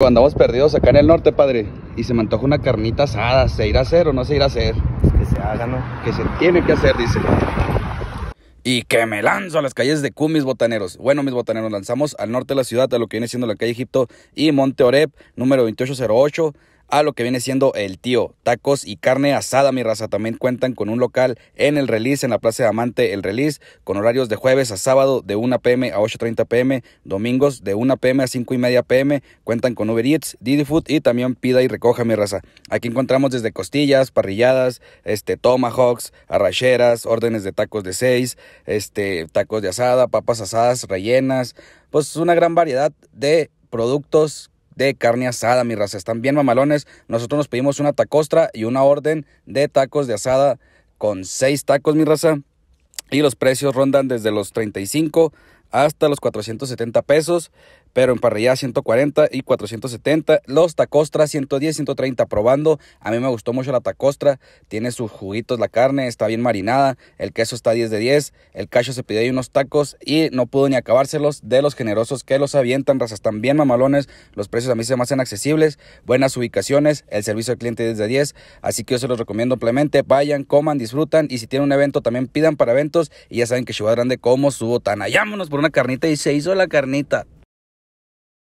Cuando Andamos perdidos acá en el norte, padre, y se me antoja una carnita asada. ¿Se irá a hacer o no se irá a hacer? Pues que se haga, ¿no? Que se tiene que hacer, dice. Y que me lanzo a las calles de Q, mis botaneros. Bueno, mis botaneros, lanzamos al norte de la ciudad, a lo que viene siendo la calle Egipto y Monte Oreb, número 2808 a lo que viene siendo el tío. Tacos y carne asada, mi raza. También cuentan con un local en el Release, en la Plaza de Amante, el Release, con horarios de jueves a sábado de 1 pm a 8.30 pm, domingos de 1 pm a 530 y media pm. Cuentan con Uber Eats, Didi Food y también pida y recoja, mi raza. Aquí encontramos desde costillas, parrilladas, este, tomahawks, arracheras, órdenes de tacos de 6, este, tacos de asada, papas asadas, rellenas. Pues una gran variedad de productos de carne asada, mi raza. Están bien mamalones. Nosotros nos pedimos una tacostra y una orden de tacos de asada con seis tacos, mi raza. Y los precios rondan desde los 35 hasta los 470 pesos pero en parrilla 140 y 470. Los tacostra 110, 130 probando. A mí me gustó mucho la tacostra. Tiene sus juguitos la carne, está bien marinada. El queso está 10 de 10. El cacho se pidió ahí unos tacos y no pudo ni acabárselos de los generosos que los avientan. Razas están bien mamalones. Los precios a mí se me hacen accesibles. Buenas ubicaciones. El servicio al cliente 10 de 10. Así que yo se los recomiendo plenamente. Vayan, coman, disfrutan. Y si tienen un evento, también pidan para eventos. Y ya saben que Chihuahua Grande como su botana. Llámonos por una carnita y se hizo la carnita.